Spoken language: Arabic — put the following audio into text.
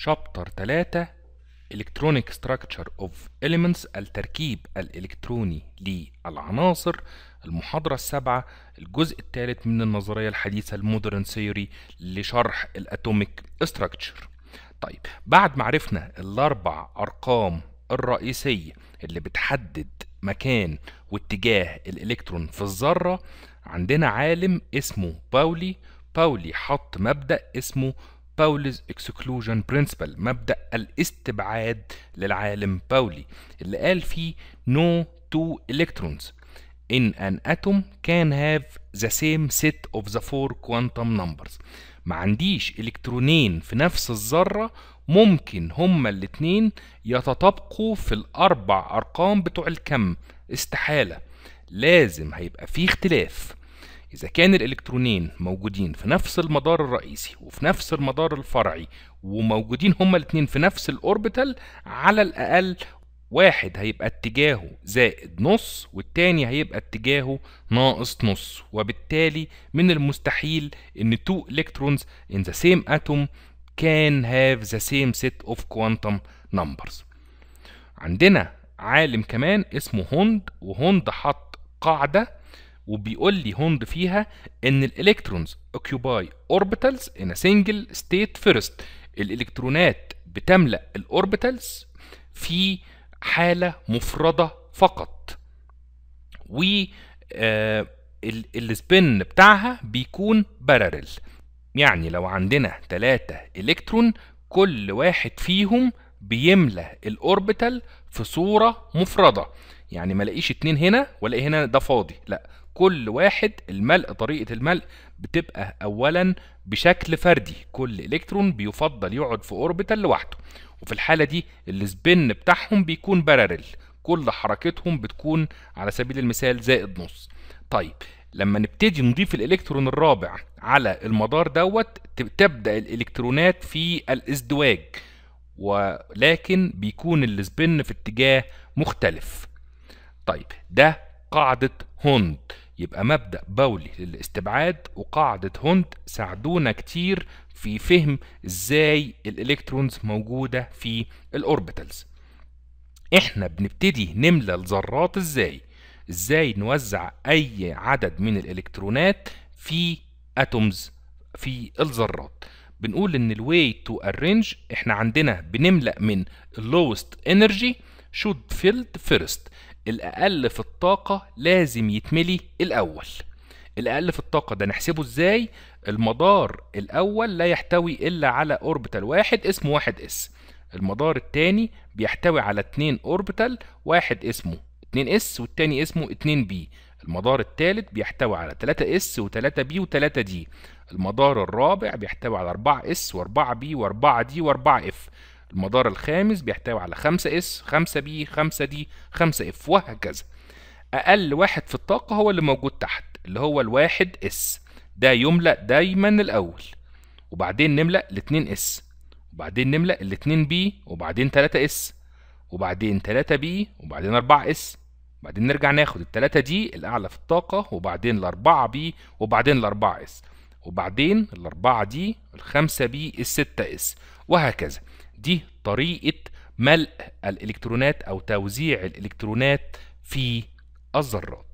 شابتر 3 Electronic Structure of Elements التركيب الإلكتروني للعناصر المحاضرة السابعة الجزء الثالث من النظرية الحديثة المودرن ثيوري لشرح الأتوميك ستراكتشر طيب بعد ما عرفنا الأربع أرقام الرئيسية اللي بتحدد مكان واتجاه الإلكترون في الذرة عندنا عالم اسمه باولي باولي حط مبدأ اسمه باوليز اكسكلوجن برنسبل مبدا الاستبعاد للعالم باولي اللي قال فيه no two electrons in an atom can have the same set of the four quantum numbers ما عنديش الكترونين في نفس الذره ممكن هما الاتنين يتطابقوا في الاربع ارقام بتوع الكم استحاله لازم هيبقى في اختلاف إذا كان الإلكترونين موجودين في نفس المدار الرئيسي وفي نفس المدار الفرعي وموجودين هما الاتنين في نفس الأوربيتال على الأقل واحد هيبقى اتجاهه زائد نص والتاني هيبقى اتجاهه ناقص نص وبالتالي من المستحيل ان تو electrons in the same atom can have the same set of quantum numbers عندنا عالم كمان اسمه هوند وهوند حط قاعدة وبيقول لي هوند فيها ان الالكترونز اوكيوباي اوربيتالز ان سنجل ستيت فيرست الالكترونات بتملا الاوربيتالز في حاله مفرده فقط و آه، السبين بتاعها بيكون بارالل يعني لو عندنا 3 الكترون كل واحد فيهم بيملى الاوربيتال في صوره مفرده يعني ما الاقيش اتنين هنا والاقي هنا ده فاضي لا كل واحد الملء طريقه الملء بتبقى اولا بشكل فردي كل الكترون بيفضل يقعد في اوربيتال لوحده وفي الحاله دي السبن بتاعهم بيكون باراليل كل حركتهم بتكون على سبيل المثال زائد نص طيب لما نبتدي نضيف الالكترون الرابع على المدار دوت تبدا الالكترونات في الازدواج ولكن بيكون السبن في اتجاه مختلف طيب ده قاعدة هوند يبقى مبدأ بولي للاستبعاد وقاعدة هوند ساعدونا كتير في فهم ازاي الالكترونز موجودة في الاوربيتالز احنا بنبتدي نملى الذرات ازاي ازاي نوزع اي عدد من الالكترونات في اتومز في الذرات بنقول ان الواي تو ارينج احنا عندنا بنملأ من lowest energy should filled first الأقل في الطاقة لازم يتملي الأول الأقل في الطاقة ده نحسبه إزاي؟ المدار الأول لا يحتوي إلا على أوربيتال واحد اسمه واحد اس المدار التاني بيحتوي على اتنين أوربيتال واحد اسمه 2 اس والتاني اسمه 2b المدار الثالث بيحتوي علي 3 اس 3s و3b 3 المدار الرابع بيحتوي علي 4 اس 4s وأربعة و 4 إف و 4 المدار الخامس بيحتوي على 5 اس 5 بي 5 دي 5 اف وهكذا اقل واحد في الطاقه هو اللي موجود تحت اللي هو الواحد اس ده يملا دايما الاول وبعدين نملا الاتنين اس وبعدين نملا الاتنين بي وبعدين 3 اس وبعدين 3 بي وبعدين 4 اس وبعدين نرجع ناخد ال 3 دي الأعلى في الطاقة وبعدين ال 4 بي وبعدين ال 4 اس وبعدين ال 4 دي ال 5 بي ال 6 اس وهكذا دي طريقة ملء الإلكترونات أو توزيع الإلكترونات في الذرات